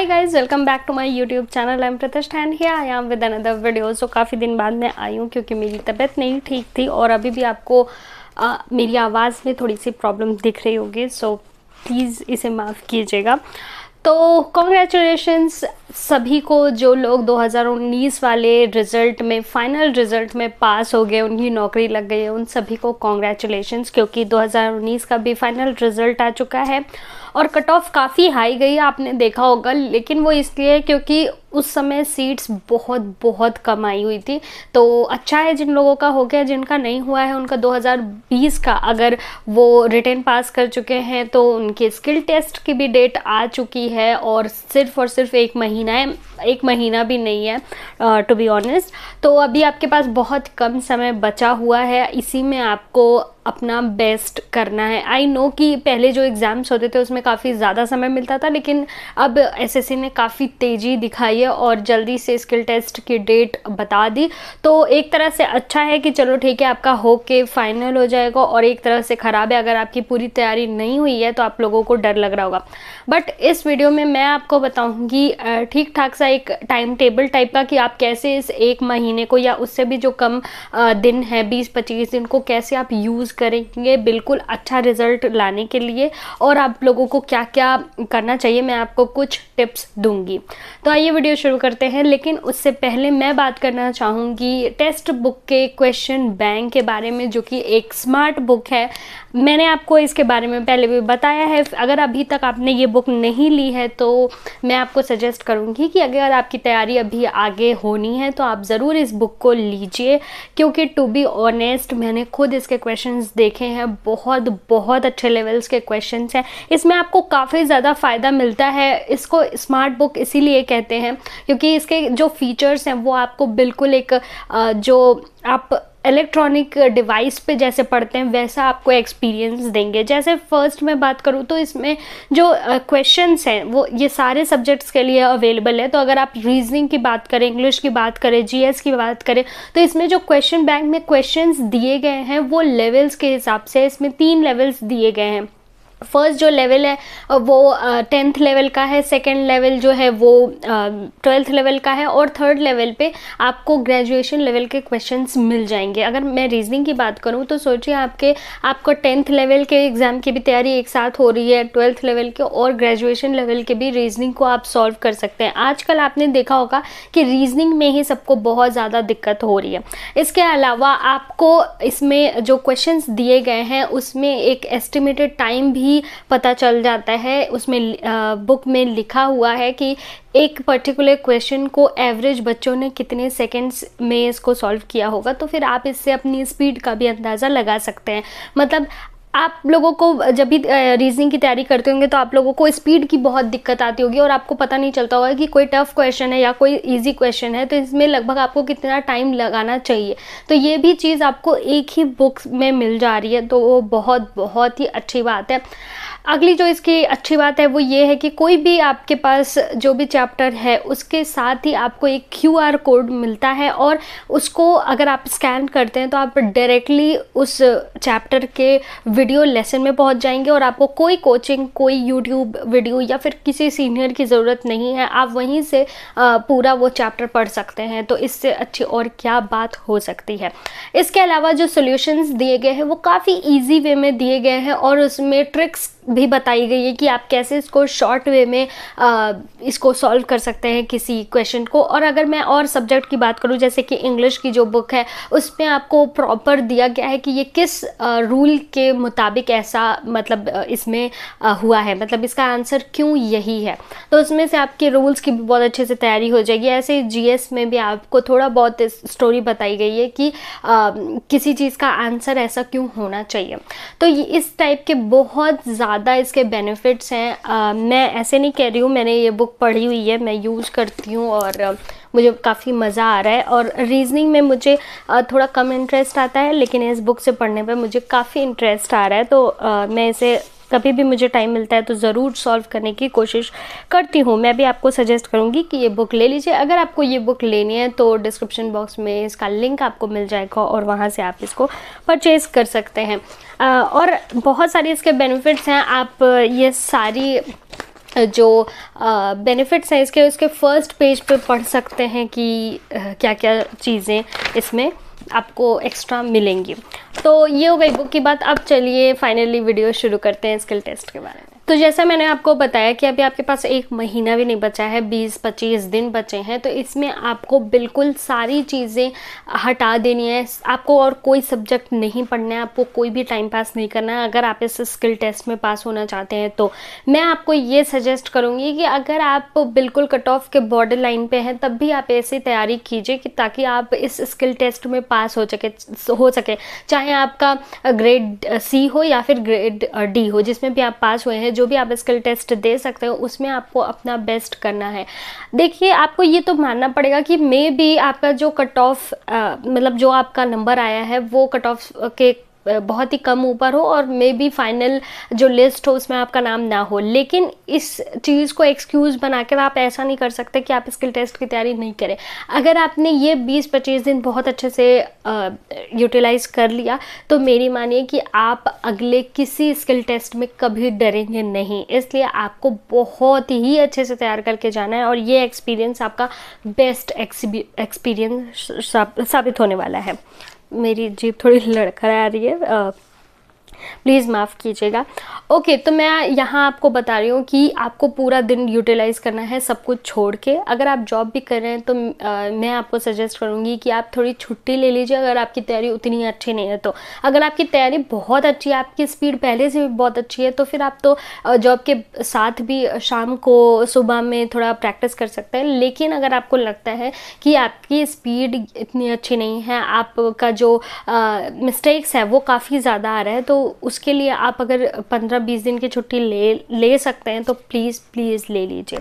hi guys welcome back to my YouTube channel I'm Pratishtha and here I am with another video so काफ़ी दिन बाद मैं आई हूँ क्योंकि मेरी तबीयत नहीं ठीक थी और अभी भी आपको आ, मेरी आवाज़ में थोड़ी सी प्रॉब्लम दिख रही होगी सो प्लीज़ इसे माफ़ कीजिएगा तो कॉन्ग्रेचुलेशन्स सभी को जो लोग 2019 वाले रिज़ल्ट में फ़ाइनल रिज़ल्ट में पास हो गए उनकी नौकरी लग गई है उन सभी को कॉन्ग्रेचुलेशन्स क्योंकि 2019 का भी फ़ाइनल रिज़ल्ट आ चुका है और कट ऑफ काफ़ी हाई गई आपने देखा होगा लेकिन वो इसलिए क्योंकि उस समय सीट्स बहुत बहुत कम आई हुई थी तो अच्छा है जिन लोगों का हो गया जिनका नहीं हुआ है उनका 2020 का अगर वो रिटर्न पास कर चुके हैं तो उनके स्किल टेस्ट की भी डेट आ चुकी है और सिर्फ और सिर्फ एक महीना है एक महीना भी नहीं है टू बी ऑनेस्ट तो अभी आपके पास बहुत कम समय बचा हुआ है इसी में आपको अपना बेस्ट करना है आई नो कि पहले जो एग्ज़ाम्स होते थे उसमें काफ़ी ज़्यादा समय मिलता था लेकिन अब एसएससी ने काफ़ी तेज़ी दिखाई चाहिए और जल्दी से स्किल टेस्ट की डेट बता दी तो एक तरह से अच्छा है कि चलो ठीक है आपका हो के फाइनल हो जाएगा और एक तरह से ख़राब है अगर आपकी पूरी तैयारी नहीं हुई है तो आप लोगों को डर लग रहा होगा बट इस वीडियो में मैं आपको बताऊंगी ठीक ठाक सा एक टाइम टेबल टाइप का कि आप कैसे इस एक महीने को या उससे भी जो कम दिन है बीस पच्चीस दिन को कैसे आप यूज़ करेंगे बिल्कुल अच्छा रिजल्ट लाने के लिए और आप लोगों को क्या क्या करना चाहिए मैं आपको कुछ टिप्स दूंगी तो आइए वीडियो शुरू करते हैं लेकिन उससे पहले मैं बात करना चाहूँगी टेस्ट बुक के क्वेश्चन बैंक के बारे में जो कि एक स्मार्ट बुक है मैंने आपको इसके बारे में पहले भी बताया है अगर अभी तक आपने ये बुक नहीं ली है तो मैं आपको सजेस्ट करूँगी कि अगर आपकी तैयारी अभी आगे होनी है तो आप ज़रूर इस बुक को लीजिए क्योंकि टू बी ऑनेस्ट मैंने खुद इसके क्वेश्चन देखे हैं बहुत बहुत अच्छे लेवल्स के क्वेश्चन हैं इसमें आपको काफ़ी ज़्यादा फ़ायदा मिलता है इसको स्मार्ट बुक इसीलिए कहते हैं क्योंकि इसके जो फीचर्स हैं वो आपको बिल्कुल एक जो आप इलेक्ट्रॉनिक डिवाइस पे जैसे पढ़ते हैं वैसा आपको एक्सपीरियंस देंगे जैसे फर्स्ट मैं बात करूँ तो इसमें जो uh, हैं वो ये सारे सब्जेक्ट्स के लिए अवेलेबल है तो अगर आप रीजनिंग की बात करें इंग्लिश की बात करें जी की बात करें तो इसमें जो क्वेश्चन बैंक में क्वेश्चन दिए गए हैं वो लेवल्स के हिसाब से इसमें तीन लेवल्स दिए गए हैं फर्स्ट जो लेवल है वो टेंथ uh, लेवल का है सेकेंड लेवल जो है वो ट्वेल्थ uh, लेवल का है और थर्ड लेवल पे आपको ग्रेजुएशन लेवल के क्वेश्चंस मिल जाएंगे अगर मैं रीजनिंग की बात करूँ तो सोचिए आपके आपको टेंथ लेवल के एग्ज़ाम की भी तैयारी एक साथ हो रही है ट्वेल्थ लेवल के और ग्रेजुएशन लेवल के भी रीजनिंग को आप सॉल्व कर सकते हैं आजकल आपने देखा होगा कि रीजनिंग में ही सबको बहुत ज़्यादा दिक्कत हो रही है इसके अलावा आपको इसमें जो क्वेश्चन दिए गए हैं उसमें एक एस्टिमेटेड टाइम भी ही पता चल जाता है उसमें बुक में लिखा हुआ है कि एक पर्टिकुलर क्वेश्चन को एवरेज बच्चों ने कितने सेकेंड्स में इसको सॉल्व किया होगा तो फिर आप इससे अपनी स्पीड का भी अंदाज़ा लगा सकते हैं मतलब आप लोगों को जब भी रीजनिंग की तैयारी करते होंगे तो आप लोगों को स्पीड की बहुत दिक्कत आती होगी और आपको पता नहीं चलता होगा कि कोई टफ क्वेश्चन है या कोई इजी क्वेश्चन है तो इसमें लगभग आपको कितना टाइम लगाना चाहिए तो ये भी चीज़ आपको एक ही बुक्स में मिल जा रही है तो वो बहुत बहुत ही अच्छी बात है अगली जो इसकी अच्छी बात है वो ये है कि कोई भी आपके पास जो भी चैप्टर है उसके साथ ही आपको एक क्यू आर कोड मिलता है और उसको अगर आप स्कैन करते हैं तो आप डायरेक्टली उस चैप्टर के वीडियो लेसन में पहुंच जाएंगे और आपको कोई कोचिंग कोई यूट्यूब वीडियो या फिर किसी सीनियर की ज़रूरत नहीं है आप वहीं से पूरा वो चैप्टर पढ़ सकते हैं तो इससे अच्छी और क्या बात हो सकती है इसके अलावा जो सोल्यूशंस दिए गए हैं वो काफ़ी ईजी वे में दिए गए हैं और उसमें ट्रिक्स भी बताई गई है कि आप कैसे इसको शॉर्ट वे में आ, इसको सॉल्व कर सकते हैं किसी क्वेश्चन को और अगर मैं और सब्जेक्ट की बात करूं जैसे कि इंग्लिश की जो बुक है उसमें आपको प्रॉपर दिया गया है कि ये किस आ, रूल के मुताबिक ऐसा मतलब इसमें आ, हुआ है मतलब इसका आंसर क्यों यही है तो उसमें से आपके रूल्स की भी बहुत अच्छे से तैयारी हो जाएगी ऐसे जी में भी आपको थोड़ा बहुत स्टोरी बताई गई है कि किसी चीज़ का आंसर ऐसा क्यों होना चाहिए तो इस टाइप के बहुत ज़्यादा ज़्यादा इसके बेनिफिट्स हैं मैं ऐसे नहीं कह रही हूँ मैंने ये बुक पढ़ी हुई है मैं यूज़ करती हूँ और मुझे काफ़ी मज़ा आ रहा है और रीजनिंग में मुझे थोड़ा कम इंटरेस्ट आता है लेकिन इस बुक से पढ़ने पर मुझे काफ़ी इंटरेस्ट आ रहा है तो मैं इसे कभी भी मुझे टाइम मिलता है तो ज़रूर सॉल्व करने की कोशिश करती हूँ मैं भी आपको सजेस्ट करूँगी कि ये बुक ले लीजिए अगर आपको ये बुक लेनी है तो डिस्क्रिप्शन बॉक्स में इसका लिंक आपको मिल जाएगा और वहाँ से आप इसको परचेज़ कर सकते हैं और बहुत सारे इसके बेनिफिट्स हैं आप ये सारी जो बेनिफिट्स हैं इसके उसके फर्स्ट पेज पे पढ़ सकते हैं कि क्या क्या चीज़ें इसमें आपको एक्स्ट्रा मिलेंगी तो ये हो गई बुक की बात अब चलिए फाइनली वीडियो शुरू करते हैं स्किल टेस्ट के बारे में तो जैसा मैंने आपको बताया कि अभी आपके पास एक महीना भी नहीं बचा है बीस पच्चीस दिन बचे हैं तो इसमें आपको बिल्कुल सारी चीज़ें हटा देनी है आपको और कोई सब्जेक्ट नहीं पढ़ना है आपको कोई भी टाइम पास नहीं करना है अगर आप इस स्किल टेस्ट में पास होना चाहते हैं तो मैं आपको ये सजेस्ट करूँगी कि अगर आप बिल्कुल कट ऑफ के बॉर्डर लाइन पर हैं तब भी आप ऐसी तैयारी कीजिए कि ताकि आप इस स्किल टेस्ट में पास हो सके हो सके चाहे आपका ग्रेड सी हो या फिर ग्रेड डी हो जिसमें भी आप पास हुए हैं जो भी आप स्किल टेस्ट दे सकते हो उसमें आपको अपना बेस्ट करना है देखिए आपको ये तो मानना पड़ेगा कि मे भी आपका जो कट ऑफ मतलब जो आपका नंबर आया है वो कट ऑफ के बहुत ही कम ऊपर हो और मे बी फाइनल जो लिस्ट हो उसमें आपका नाम ना हो लेकिन इस चीज़ को एक्सक्यूज़ बना कर आप ऐसा नहीं कर सकते कि आप स्किल टेस्ट की तैयारी नहीं करें अगर आपने ये 20-25 दिन बहुत अच्छे से यूटिलाइज कर लिया तो मेरी मानिए कि आप अगले किसी स्किल टेस्ट में कभी डरेंगे नहीं इसलिए आपको बहुत ही अच्छे से तैयार करके जाना है और ये एक्सपीरियंस आपका बेस्ट एक्सपीरियंस साबित होने वाला है मेरी जीप थोड़ी लड़खड़ा रही है प्लीज़ माफ़ कीजिएगा ओके तो मैं यहाँ आपको बता रही हूँ कि आपको पूरा दिन यूटिलाइज़ करना है सब कुछ छोड़ के अगर आप जॉब भी कर रहे हैं तो आ, मैं आपको सजेस्ट करूँगी कि आप थोड़ी छुट्टी ले लीजिए अगर आपकी तैयारी उतनी अच्छी नहीं है तो अगर आपकी तैयारी बहुत अच्छी है आपकी स्पीड पहले से भी बहुत अच्छी है तो फिर आप तो जॉब के साथ भी शाम को सुबह में थोड़ा प्रैक्टिस कर सकते हैं लेकिन अगर आपको लगता है कि आपकी स्पीड इतनी अच्छी नहीं है आपका जो मिस्टेक्स है वो काफ़ी ज़्यादा आ रहा है तो उसके लिए आप अगर पंद्रह बीस दिन की छुट्टी ले ले सकते हैं तो प्लीज़ प्लीज़ ले लीजिए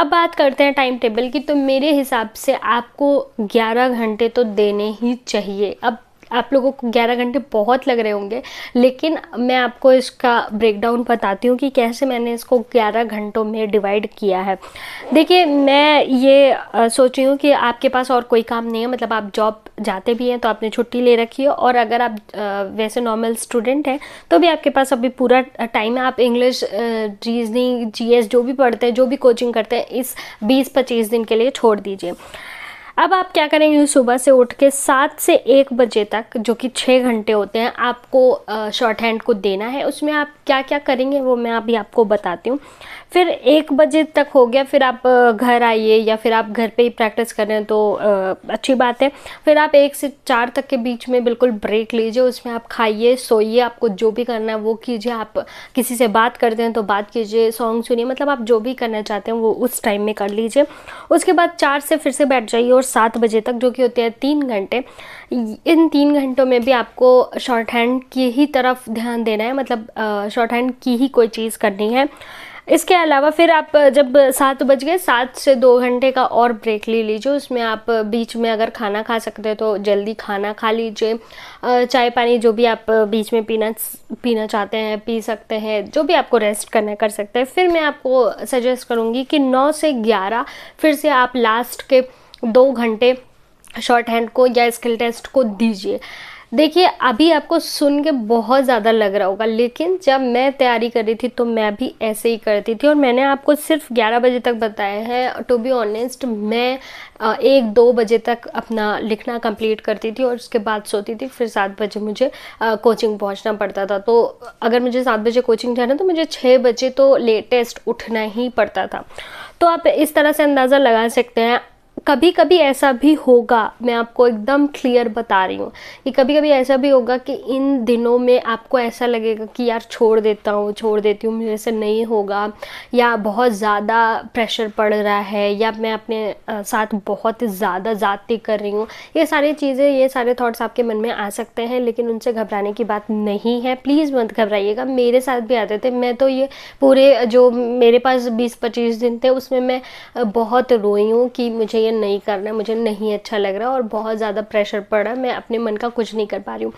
अब बात करते हैं टाइम टेबल की तो मेरे हिसाब से आपको ग्यारह घंटे तो देने ही चाहिए अब आप लोगों को ग्यारह घंटे बहुत लग रहे होंगे लेकिन मैं आपको इसका ब्रेकडाउन बताती हूँ कि कैसे मैंने इसको ग्यारह घंटों में डिवाइड किया है देखिए मैं ये सोच रही हूँ कि आपके पास और कोई काम नहीं है मतलब आप जॉब जाते भी हैं तो आपने छुट्टी ले रखी है और अगर आप वैसे नॉर्मल स्टूडेंट हैं तो भी आपके पास अभी पूरा टाइम है आप इंग्लिश रीजनिंग जी जो भी पढ़ते हैं जो भी कोचिंग करते हैं इस बीस पच्चीस दिन के लिए छोड़ दीजिए अब आप क्या करेंगे सुबह से उठ के सात से एक बजे तक जो कि छः घंटे होते हैं आपको शॉर्ट हैंड को देना है उसमें आप क्या क्या करेंगे वो मैं अभी आपको बताती हूँ फिर एक बजे तक हो गया फिर आप घर आइए या फिर आप घर पे ही प्रैक्टिस कर रहे हैं तो अच्छी बात है फिर आप एक से चार तक के बीच में बिल्कुल ब्रेक लीजिए उसमें आप खाइए सोइए आपको जो भी करना है वो कीजिए आप किसी से बात करते हैं तो बात कीजिए सॉन्ग सुनिए मतलब आप जो भी करना चाहते हैं वो उस टाइम में कर लीजिए उसके बाद चार से फिर से बैठ जाइए और सात बजे तक जो कि होते हैं तीन घंटे इन तीन घंटों में भी आपको शॉर्ट हैंड की ही तरफ ध्यान देना है मतलब शॉर्ट हैंड की ही कोई चीज़ करनी है इसके अलावा फिर आप जब सात बज गए सात से दो घंटे का और ब्रेक ले लीजिए उसमें आप बीच में अगर खाना खा सकते हैं तो जल्दी खाना खा लीजिए चाय पानी जो भी आप बीच में पीना पीना चाहते हैं पी सकते हैं जो भी आपको रेस्ट करना कर सकते हैं फिर मैं आपको सजेस्ट करूँगी कि नौ से ग्यारह फिर से आप लास्ट के दो घंटे शॉर्ट हैंड को या स्किल टेस्ट को दीजिए देखिए अभी आपको सुन के बहुत ज़्यादा लग रहा होगा लेकिन जब मैं तैयारी कर रही थी तो मैं भी ऐसे ही करती थी और मैंने आपको सिर्फ 11 बजे तक बताया है टू बी ऑनेस्ट मैं एक दो बजे तक अपना लिखना कंप्लीट करती थी और उसके बाद सोती थी फिर सात बजे मुझे कोचिंग पहुंचना पड़ता था तो अगर मुझे सात बजे कोचिंग जाना तो मुझे छः बजे तो लेटेस्ट उठना ही पड़ता था तो आप इस तरह से अंदाज़ा लगा सकते हैं कभी कभी ऐसा भी होगा मैं आपको एकदम क्लियर बता रही हूँ कि कभी कभी ऐसा भी होगा कि इन दिनों में आपको ऐसा लगेगा कि यार छोड़ देता हूँ छोड़ देती हूँ मेरे से नहीं होगा या बहुत ज़्यादा प्रेशर पड़ रहा है या मैं अपने साथ बहुत ज़्यादा जाती कर रही हूँ ये सारी चीज़ें ये सारे थाट्स आपके मन में आ सकते हैं लेकिन उनसे घबराने की बात नहीं है प्लीज़ मत घबराइएगा मेरे साथ भी आते थे मैं तो ये पूरे जो मेरे पास बीस पच्चीस दिन थे उसमें मैं बहुत रोई हूँ कि मुझे ये नहीं करना है मुझे नहीं अच्छा लग रहा और बहुत ज़्यादा प्रेशर पड़ रहा है मैं अपने मन का कुछ नहीं कर पा रही हूँ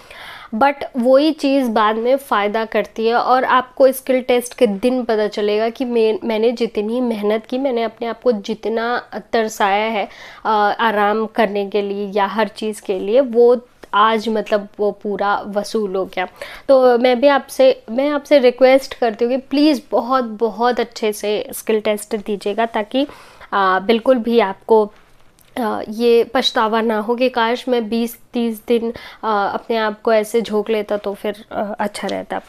बट वही चीज़ बाद में फ़ायदा करती है और आपको स्किल टेस्ट के दिन पता चलेगा कि मैं मैंने जितनी मेहनत की मैंने अपने आप को जितना तरसाया है आराम करने के लिए या हर चीज़ के लिए वो आज मतलब वो पूरा वसूल हो गया तो मैं भी आपसे मैं आपसे रिक्वेस्ट करती हूँ कि प्लीज़ बहुत बहुत अच्छे से स्किल टेस्ट दीजिएगा ताकि बिल्कुल भी आपको ये पछतावा ना हो कि काश मैं 20-30 दिन अपने आप को ऐसे झोंक लेता तो फिर अच्छा रहता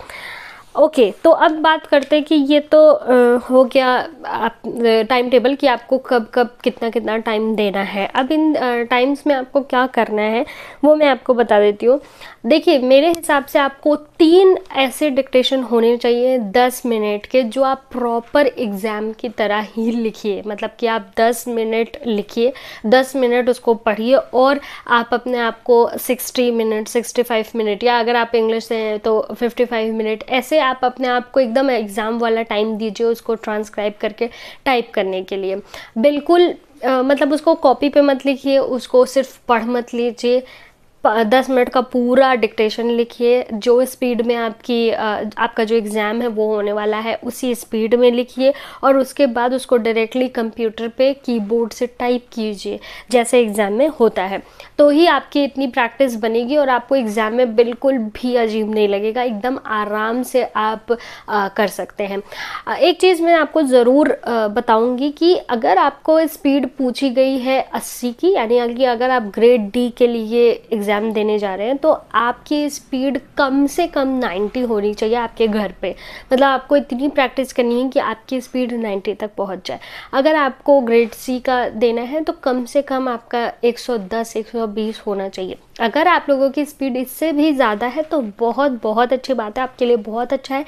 ओके okay, तो अब बात करते हैं कि ये तो आ, हो गया आप टाइम टेबल कि आपको कब कब कितना कितना टाइम देना है अब इन टाइम्स में आपको क्या करना है वो मैं आपको बता देती हूँ देखिए मेरे हिसाब से आपको तीन ऐसे डिक्टेशन होने चाहिए दस मिनट के जो आप प्रॉपर एग्ज़ाम की तरह ही लिखिए मतलब कि आप दस मिनट लिखिए दस मिनट उसको पढ़िए और आप अपने आप को sixty minute sixty five minute या अगर आप इंग्लिश से हैं तो फिफ्टी फाइव मिनट ऐसे आप अपने आप को एकदम एग्ज़ाम वाला टाइम दीजिए उसको ट्रांसक्राइब करके टाइप करने के लिए बिल्कुल आ, मतलब उसको कॉपी पे मत लिखिए उसको सिर्फ पढ़ मत लीजिए दस मिनट का पूरा डिक्टेशन लिखिए जो स्पीड में आपकी आपका जो एग्ज़ाम है वो होने वाला है उसी स्पीड में लिखिए और उसके बाद उसको डायरेक्टली कंप्यूटर पे कीबोर्ड से टाइप कीजिए जैसे एग्ज़ाम में होता है तो ही आपकी इतनी प्रैक्टिस बनेगी और आपको एग्ज़ाम में बिल्कुल भी अजीब नहीं लगेगा एकदम आराम से आप आ, कर सकते हैं एक चीज़ मैं आपको ज़रूर बताऊँगी कि अगर आपको स्पीड पूछी गई है अस्सी की यानी अगर आप ग्रेड डी के लिए एग्ज़ाम एग्ज़ाम देने जा रहे हैं तो आपकी स्पीड कम से कम 90 होनी चाहिए आपके घर पे मतलब आपको इतनी प्रैक्टिस करनी है कि आपकी स्पीड 90 तक पहुंच जाए अगर आपको ग्रेड सी का देना है तो कम से कम आपका 110 120 होना चाहिए अगर आप लोगों की स्पीड इससे भी ज़्यादा है तो बहुत बहुत अच्छी बात है आपके लिए बहुत अच्छा है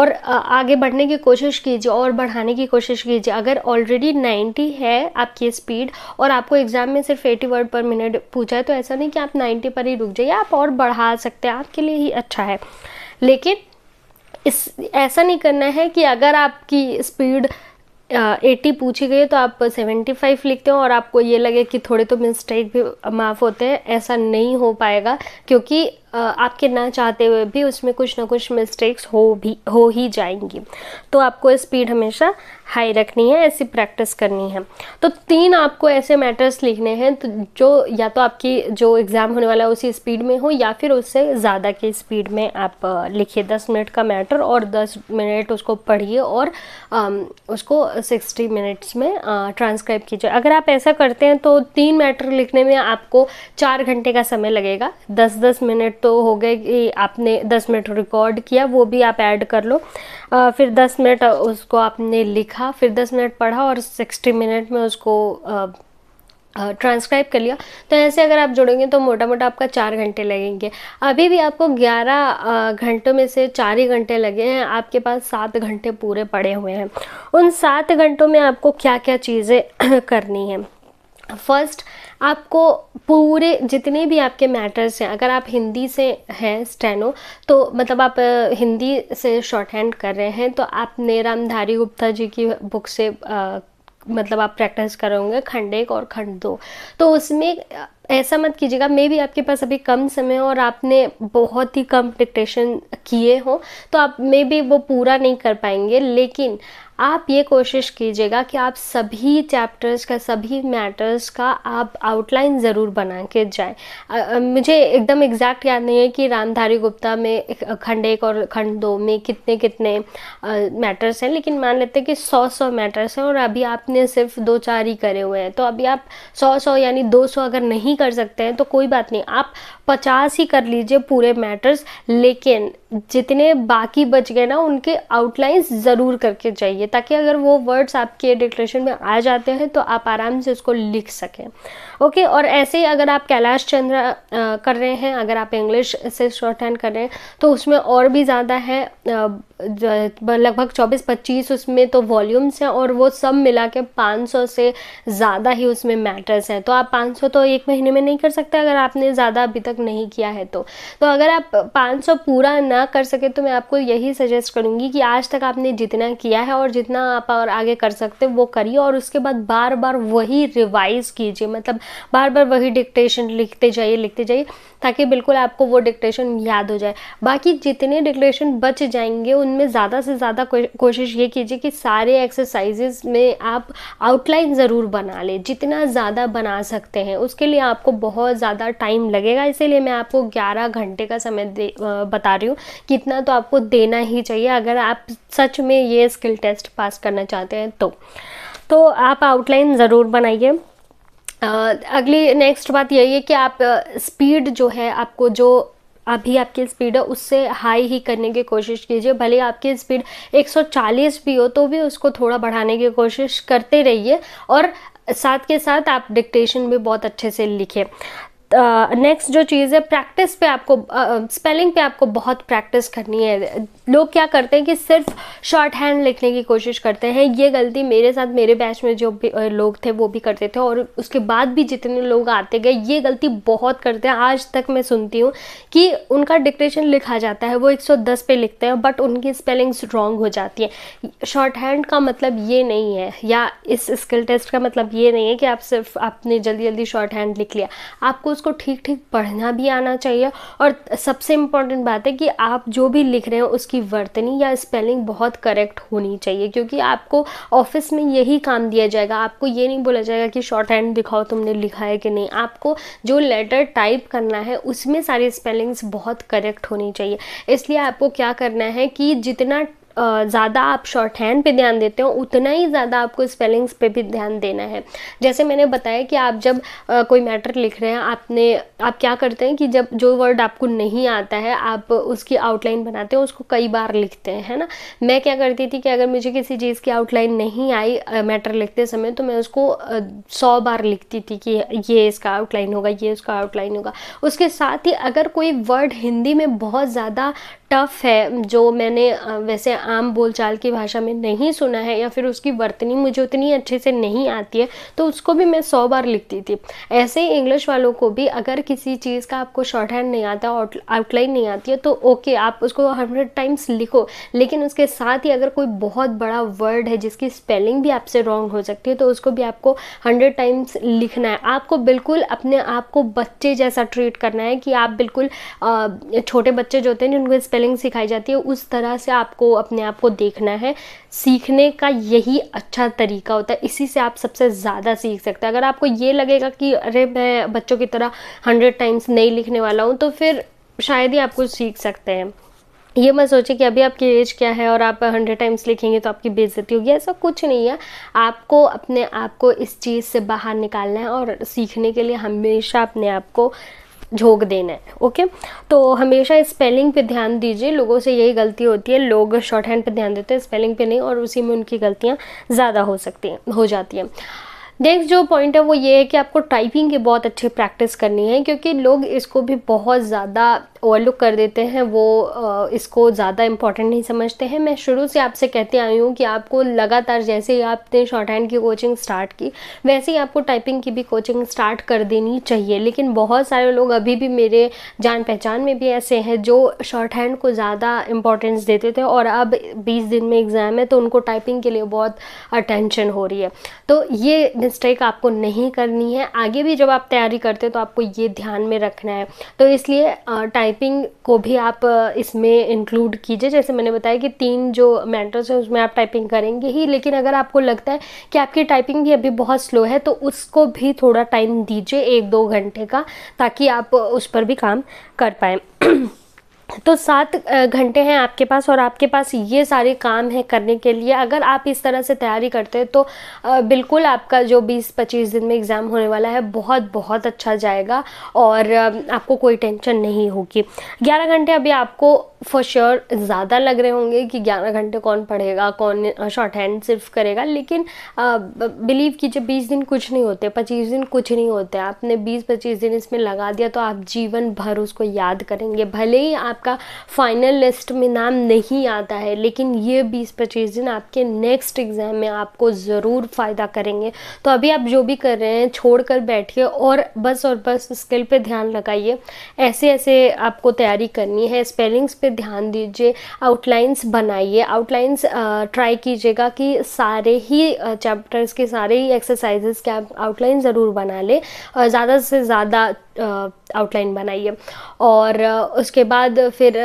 और आगे बढ़ने की कोशिश कीजिए और बढ़ाने की कोशिश कीजिए अगर ऑलरेडी 90 है आपकी स्पीड और आपको एग्ज़ाम में सिर्फ 80 वर्ड पर मिनट पूछा है तो ऐसा नहीं कि आप नाइन्टी पर ही रुक जाइए आप और बढ़ा सकते हैं आपके लिए ही अच्छा है लेकिन इस ऐसा नहीं करना है कि अगर आपकी स्पीड एटी पूछी गई तो आप सेवेंटी फाइव लिखते हो और आपको ये लगे कि थोड़े तो मिस्टेक भी माफ़ होते हैं ऐसा नहीं हो पाएगा क्योंकि आपके ना चाहते हुए भी उसमें कुछ ना कुछ मिस्टेक्स हो भी हो ही जाएंगी तो आपको स्पीड हमेशा हाई रखनी है ऐसी प्रैक्टिस करनी है तो तीन आपको ऐसे मैटर्स लिखने हैं तो जो या तो आपकी जो एग्ज़ाम होने वाला है उसी स्पीड में हो या फिर उससे ज़्यादा की स्पीड में आप लिखिए दस मिनट का मैटर और दस मिनट उसको पढ़िए और उसको सिक्सटी मिनट्स में ट्रांसक्राइब कीजिए अगर आप ऐसा करते हैं तो तीन मैटर लिखने में आपको चार घंटे का समय लगेगा दस दस मिनट तो हो गए कि आपने दस मिनट रिकॉर्ड किया वो भी आप ऐड कर लो आ, फिर दस मिनट उसको आपने लिखा फिर दस मिनट पढ़ा और सिक्सटी मिनट में उसको आ, ट्रांसक्राइब कर लिया तो ऐसे अगर आप जुड़ेंगे तो मोटा मोटा आपका चार घंटे लगेंगे अभी भी आपको ग्यारह घंटों में से चार ही घंटे लगे हैं आपके पास सात घंटे पूरे पड़े हुए हैं उन सात घंटों में आपको क्या क्या चीज़ें करनी है फर्स्ट आपको पूरे जितने भी आपके मैटर्स हैं अगर आप हिंदी से हैं स्टेनो तो मतलब आप हिंदी से शॉर्ट हैंड कर रहे हैं तो आपने धारी गुप्ता जी की बुक से आ, मतलब आप प्रैक्टिस करोगे खंड एक और खंड दो तो उसमें ऐसा मत कीजिएगा मे भी आपके पास अभी कम समय हो और आपने बहुत ही कम डिक्टेशन किए हो तो आप मे भी वो पूरा नहीं कर पाएंगे लेकिन आप ये कोशिश कीजिएगा कि आप सभी चैप्टर्स का सभी मैटर्स का आप आउटलाइन ज़रूर बना के जाएँ मुझे एकदम एग्जैक्ट याद नहीं है कि रामधारी गुप्ता में खंड एक और खंड दो में कितने कितने मैटर्स हैं लेकिन मान लेते हैं कि सौ सौ मैटर्स हैं और अभी आपने सिर्फ दो चार ही करे हुए हैं तो अभी आप सौ सौ यानी दो सौ अगर नहीं कर सकते हैं तो कोई बात नहीं आप पचास ही कर लीजिए पूरे मैटर्स लेकिन जितने बाकी बच गए ना उनके आउटलाइंस ज़रूर करके जाइए ताकि अगर वो वर्ड्स आपके डिक्लेशन में आ जाते हैं तो आप आराम से उसको लिख सकें ओके और ऐसे ही अगर आप कैलाश चंद्र कर रहे हैं अगर आप इंग्लिश से शॉर्ट हैंड कर रहे हैं तो उसमें और भी ज़्यादा है लगभग 24-25 उसमें तो वॉल्यूम्स हैं और वो सब मिला के पाँच से ज़्यादा ही उसमें मैटर्स हैं तो आप 500 तो एक महीने में नहीं कर सकते अगर आपने ज़्यादा अभी तक नहीं किया है तो तो अगर आप 500 पूरा ना कर सके तो मैं आपको यही सजेस्ट करूँगी कि आज तक आपने जितना किया है और जितना आप और आगे कर सकते वो करिए और उसके बाद बार बार वही रिवाइज़ कीजिए मतलब बार बार वही डिक्टेशन लिखते जाइए लिखते जाइए ताकि बिल्कुल आपको वो डिक्टेशन याद हो जाए बाकी जितने डिक्टेशन बच जाएंगे उनमें ज़्यादा से ज़्यादा कोशिश ये कीजिए कि सारे एक्सरसाइजेज में आप आउटलाइन ज़रूर बना लें जितना ज़्यादा बना सकते हैं उसके लिए आपको बहुत ज़्यादा टाइम लगेगा इसीलिए मैं आपको ग्यारह घंटे का समय दे बता रही हूँ कि इतना तो आपको देना ही चाहिए अगर आप सच में ये स्किल टेस्ट पास करना चाहते हैं तो तो आप आउटलाइन ज़रूर बनाइए अगली नेक्स्ट बात यही है कि आप स्पीड जो है आपको जो अभी आपकी स्पीड है उससे हाई ही करने की कोशिश कीजिए भले आपकी स्पीड 140 भी हो तो भी उसको थोड़ा बढ़ाने की कोशिश करते रहिए और साथ के साथ आप डिक्टेशन भी बहुत अच्छे से लिखें नेक्स्ट uh, जो चीज़ है प्रैक्टिस पे आपको स्पेलिंग uh, पे आपको बहुत प्रैक्टिस करनी है लोग क्या करते हैं कि सिर्फ शॉर्ट हैंड लिखने की कोशिश करते हैं ये गलती मेरे साथ मेरे बैच में जो भी लोग थे वो भी करते थे और उसके बाद भी जितने लोग आते गए ये गलती बहुत करते हैं आज तक मैं सुनती हूँ कि उनका डिक्टेशन लिखा जाता है वो 110 पे लिखते हैं बट उनकी स्पेलिंग रॉन्ग हो जाती है शॉर्ट हैंड का मतलब ये नहीं है या इस स्किल टेस्ट का मतलब ये नहीं है कि आप सिर्फ आपने जल्दी जल्दी शॉर्ट हैंड लिख लिया आपको उसको ठीक ठीक पढ़ना भी आना चाहिए और सबसे इम्पॉर्टेंट बात है कि आप जो भी लिख रहे हो उसकी वर्तनी या स्पेलिंग बहुत करेक्ट होनी चाहिए क्योंकि आपको ऑफिस में यही काम दिया जाएगा आपको ये नहीं बोला जाएगा कि शॉर्ट हैंड दिखाओ तुमने लिखा है कि नहीं आपको जो लेटर टाइप करना है उसमें सारी स्पेलिंग्स बहुत करेक्ट होनी चाहिए इसलिए आपको क्या करना है कि जितना ज़्यादा आप शॉर्ट हैंड पर ध्यान देते हो उतना ही ज़्यादा आपको स्पेलिंग्स पे भी ध्यान देना है जैसे मैंने बताया कि आप जब आ, कोई मैटर लिख रहे हैं आपने आप क्या करते हैं कि जब जो वर्ड आपको नहीं आता है आप उसकी आउटलाइन बनाते हो उसको कई बार लिखते हैं है ना मैं क्या करती थी कि अगर मुझे किसी चीज़ की आउटलाइन नहीं आई मैटर लिखते समय तो मैं उसको सौ बार लिखती थी कि ये इसका आउटलाइन होगा ये उसका आउटलाइन होगा उसके साथ ही अगर कोई वर्ड हिंदी में बहुत ज़्यादा टफ है जो मैंने वैसे आम बोलचाल की भाषा में नहीं सुना है या फिर उसकी वर्तनी मुझे उतनी अच्छे से नहीं आती है तो उसको भी मैं सौ बार लिखती थी ऐसे ही इंग्लिश वालों को भी अगर किसी चीज़ का आपको शॉर्ट हैंड नहीं आता आउटलाइन नहीं आती है तो ओके आप उसको हंड्रेड टाइम्स लिखो लेकिन उसके साथ ही अगर कोई बहुत बड़ा वर्ड है जिसकी स्पेलिंग भी आपसे रॉन्ग हो सकती है तो उसको भी आपको हंड्रेड टाइम्स लिखना है आपको बिल्कुल अपने आप को बच्चे जैसा ट्रीट करना है कि आप बिल्कुल छोटे बच्चे जो होते हैं जिनको स्पेलिंग स्पेलिंग सिखाई जाती है उस तरह से आपको अपने आप को देखना है सीखने का यही अच्छा तरीका होता है इसी से आप सबसे ज़्यादा सीख सकते हैं अगर आपको ये लगेगा कि अरे मैं बच्चों की तरह हंड्रेड टाइम्स नहीं लिखने वाला हूँ तो फिर शायद ही आप कुछ सीख सकते हैं ये मत सोचे कि अभी आपकी एज क्या है और आप हंड्रेड टाइम्स लिखेंगे तो आपकी बेइज्जती होगी ऐसा कुछ नहीं है आपको अपने आप को इस चीज़ से बाहर निकालना है और सीखने के लिए हमेशा अपने आप को झोंक देना है ओके तो हमेशा स्पेलिंग पे ध्यान दीजिए लोगों से यही गलती होती है लोग शॉर्ट हैंड पर ध्यान देते हैं स्पेलिंग पे नहीं और उसी में उनकी गलतियाँ ज़्यादा हो सकती हैं हो जाती हैं नेक्स्ट जो पॉइंट है वो ये है कि आपको टाइपिंग की बहुत अच्छी प्रैक्टिस करनी है क्योंकि लोग इसको भी बहुत ज़्यादा ओवरलुक कर देते हैं वो इसको ज़्यादा इम्पॉर्टेंट नहीं समझते हैं मैं शुरू से आपसे कहते आई हूँ कि आपको लगातार जैसे ही आपने शॉर्ट हैंड की कोचिंग स्टार्ट की वैसे ही आपको टाइपिंग की भी कोचिंग स्टार्ट कर देनी चाहिए लेकिन बहुत सारे लोग अभी भी मेरे जान पहचान में भी ऐसे हैं जो शॉर्ट हैंड को ज़्यादा इम्पॉर्टेंस देते थे और अब बीस दिन में एग्ज़ाम है तो उनको टाइपिंग के लिए बहुत अटेंशन हो रही है तो ये मिस्टेक आपको नहीं करनी है आगे भी जब आप तैयारी करते हो तो आपको ये ध्यान में रखना है तो इसलिए टाइम टाइपिंग को भी आप इसमें इंक्लूड कीजिए जैसे मैंने बताया कि तीन जो मैटर्स हैं उसमें आप टाइपिंग करेंगे ही लेकिन अगर आपको लगता है कि आपकी टाइपिंग भी अभी बहुत स्लो है तो उसको भी थोड़ा टाइम दीजिए एक दो घंटे का ताकि आप उस पर भी काम कर पाएँ तो सात घंटे हैं आपके पास और आपके पास ये सारे काम हैं करने के लिए अगर आप इस तरह से तैयारी करते हैं तो बिल्कुल आपका जो 20-25 दिन में एग्ज़ाम होने वाला है बहुत बहुत अच्छा जाएगा और आपको कोई टेंशन नहीं होगी 11 घंटे अभी आपको फॉर श्योर ज़्यादा लग रहे होंगे कि 11 घंटे कौन पढ़ेगा कौन शॉर्ट हैंड सिर्फ करेगा लेकिन बिलीव कीजिए बीस दिन कुछ नहीं होते पच्चीस दिन कुछ नहीं होते आपने बीस पच्चीस दिन इसमें लगा दिया तो आप जीवन भर उसको याद करेंगे भले ही आप आपका फाइनल लिस्ट में नाम नहीं आता है लेकिन ये बीस पच्चीस दिन आपके नेक्स्ट एग्ज़ाम में आपको ज़रूर फ़ायदा करेंगे तो अभी आप जो भी कर रहे हैं छोड़ कर बैठिए और बस और बस स्किल पे ध्यान लगाइए ऐसे ऐसे आपको तैयारी करनी है स्पेलिंग्स पे ध्यान दीजिए आउटलाइंस बनाइए आउटलाइंस ट्राई कीजिएगा कि सारे ही चैप्टर्स के सारे ही एक्सरसाइजेस के आप आउटलाइन ज़रूर बना लें ज़्यादा से ज़्यादा आउटलाइन बनाइए और उसके बाद फिर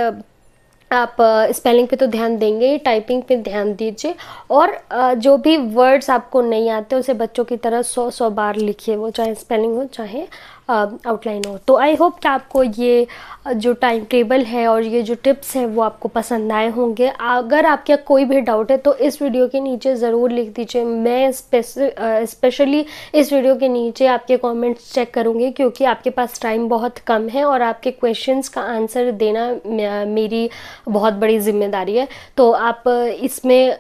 आप स्पेलिंग पे तो ध्यान देंगे ही टाइपिंग पे ध्यान दीजिए और जो भी वर्ड्स आपको नहीं आते उसे बच्चों की तरह सौ सौ बार लिखिए वो चाहे स्पेलिंग हो चाहे आउटलाइन um, हो तो आई होप कि आपको ये uh, जो टाइम टेबल है और ये जो टिप्स हैं वो आपको पसंद आए होंगे अगर आपके कोई भी डाउट है तो इस वीडियो के नीचे ज़रूर लिख दीजिए मैं स्पेशली uh, इस वीडियो के नीचे आपके कमेंट्स चेक करूँगी क्योंकि आपके पास टाइम बहुत कम है और आपके क्वेश्चंस का आंसर देना uh, मेरी बहुत बड़ी जिम्मेदारी है तो आप इसमें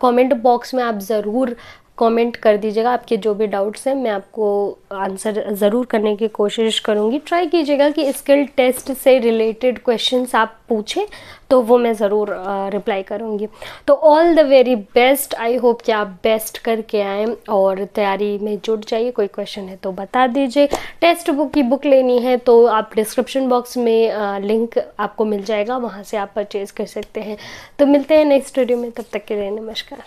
कमेंट बॉक्स में आप ज़रूर कमेंट कर दीजिएगा आपके जो भी डाउट्स हैं मैं आपको आंसर ज़रूर करने की कोशिश करूँगी ट्राई कीजिएगा कि स्किल टेस्ट से रिलेटेड क्वेश्चंस आप पूछें तो वो मैं ज़रूर रिप्लाई करूँगी तो all the very best I hope कि आप बेस्ट करके आएँ और तैयारी में जुट जाइए कोई क्वेश्चन है तो बता दीजिए टेक्स्ट बुक की बुक लेनी है तो आप डिस्क्रिप्शन बॉक्स में लिंक आपको मिल जाएगा वहाँ से आप परचेज़ कर सकते हैं तो मिलते हैं नेक्स्ट वीडियो में तब तक के लिए नमस्कार